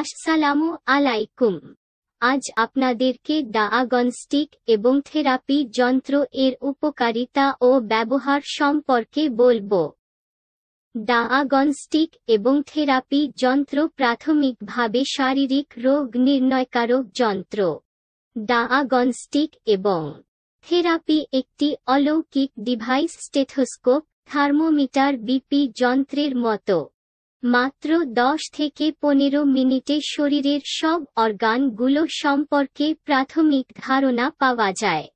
আসসালামু আলাইকুম আজ আপনাদেরকে ডায়াগনস্টিক এবং থেরাপি যন্ত্র এর উপকারিতা ও ব্যবহার সম্পর্কে বলব ডায়াগনস্টিক এবং থেরাপি যন্ত্র প্রাথমিকভাবে শারীরিক রোগ নির্ণয়কারক যন্ত্র ডায়াগনস্টিক এবং থেরাপি একটি অলৌকিক ডিভাইস স্টেথোস্কোপ থার্মোমিটার বিপি যন্ত্রের মতো মাত্র দশ থেকে পনেরো মিনিটে শরীরের সব অর্গানগুলো সম্পর্কে প্রাথমিক ধারণা পাওয়া যায়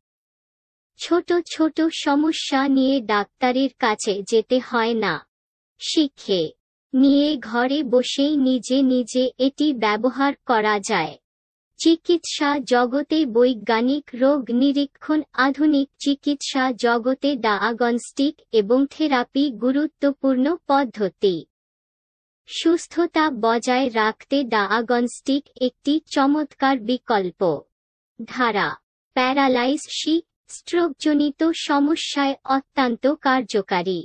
ছোট ছোট সমস্যা নিয়ে ডাক্তারের কাছে যেতে হয় না শিখে নিয়ে ঘরে বসেই নিজে নিজে এটি ব্যবহার করা যায় চিকিৎসা জগতে বৈজ্ঞানিক রোগ নিরীক্ষণ আধুনিক চিকিৎসা জগতে ডায়াগনস্টিক এবং থেরাপি গুরুত্বপূর্ণ পদ্ধতি সুস্থতা বজায় রাখতে ডায়াগনস্টিক একটি চমৎকার বিকল্প ধারা প্যারালাইসি স্ট্রোকজনিত সমস্যায় অত্যন্ত কার্যকারী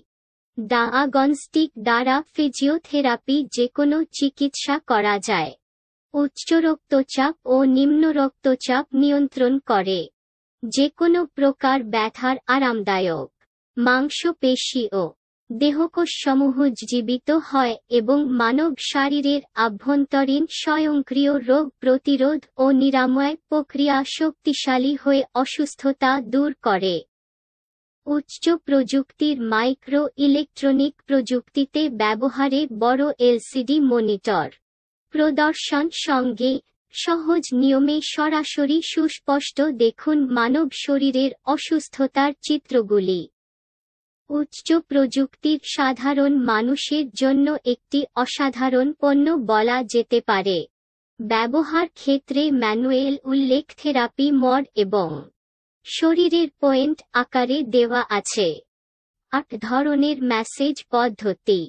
ডায়াগনস্টিক দ্বারা ফিজিওথেরাপি যে কোনো চিকিৎসা করা যায় উচ্চ রক্তচাপ ও নিম্ন রক্তচাপ নিয়ন্ত্রণ করে যে কোনো প্রকার ব্যথার আরামদায়ক মাংসপেশি ও দেহকোষসমূহ জীবিত হয় এবং মানব শারীরের আভ্যন্তরীণ স্বয়ংক্রিয় রোগ প্রতিরোধ ও নিরাময় প্রক্রিয়া শক্তিশালী হয়ে অসুস্থতা দূর করে উচ্চ প্রযুক্তির মাইক্রো ইলেকট্রনিক প্রযুক্তিতে ব্যবহারে বড় এলসিডি মনিটর প্রদর্শন সঙ্গে সহজ নিয়মে সরাসরি সুস্পষ্ট দেখুন মানব শরীরের অসুস্থতার চিত্রগুলি উচ্চ প্রযুক্তির সাধারণ মানুষের জন্য একটি অসাধারণ পণ্য বলা যেতে পারে ব্যবহার ক্ষেত্রে ম্যানুয়েল উল্লেখ থেরাপি মড এবং শরীরের পয়েন্ট আকারে দেওয়া আছে আট ধরনের ম্যাসেজ পদ্ধতি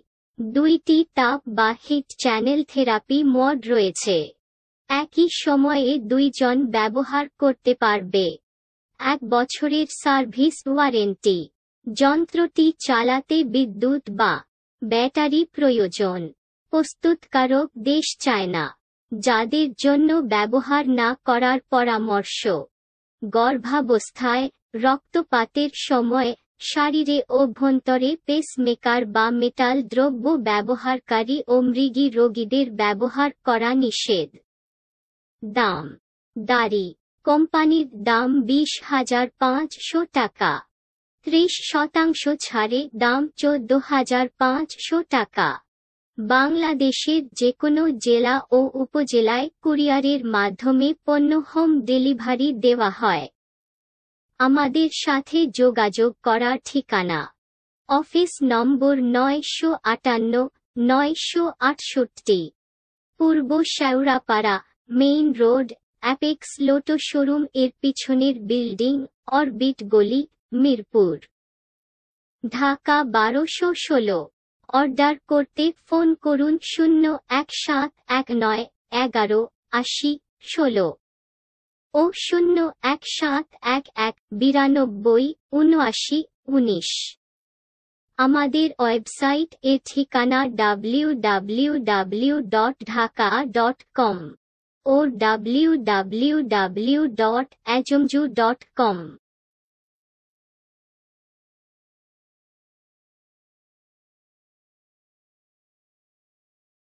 দুইটি তাপ বা হিট চ্যানেল থেরাপি মড রয়েছে একই সময়ে দুইজন ব্যবহার করতে পারবে এক বছরের সার্ভিস ওয়ারেন্টি যন্ত্রটি চালাতে বিদ্যুৎ বা ব্যাটারি প্রয়োজন প্রস্তুতকারক দেশ চায় না যাদের জন্য ব্যবহার না করার পরামর্শ গর্ভাবস্থায় রক্তপাতের সময় শারীরে অভ্যন্তরে পেসমেকার বা মেটাল দ্রব্য ব্যবহারকারী ও মৃগী রোগীদের ব্যবহার করা নিষেধ দাম দাড়ি কোম্পানির দাম বিশ হাজার পাঁচশো টাকা ত্রিশ শতাংশ ছাড়ে দাম চোদ্দ হাজার পাঁচশো টাকা বাংলাদেশের যে কোনো জেলা ও উপজেলায় কুরিয়ারের মাধ্যমে পণ্য হোম ডেলিভারি দেওয়া হয় আমাদের সাথে যোগাযোগ করার ঠিকানা অফিস নম্বর নয়শো আটান্ন নয়শো আটষট্টি পূর্ব Shewrapara main road Apex Lotto showroom এর পিছনের বিল্ডিং অরবিট গলি মিরপুর ঢাকা বারোশো ষোলো অর্ডার করতে ফোন করুন শূন্য এক সাত এক নয় এগারো আশি ষোলো ও শূন্য এক সাত এক এক বিরানব্বই উনআশি উনিশ আমাদের ওয়েবসাইট এ ঠিকানা W W W dot Dhaka dot com ও ডাব্লিউ ডাব্লিউ ডাব্লিউ ডট অ্যাজমজু ডট কম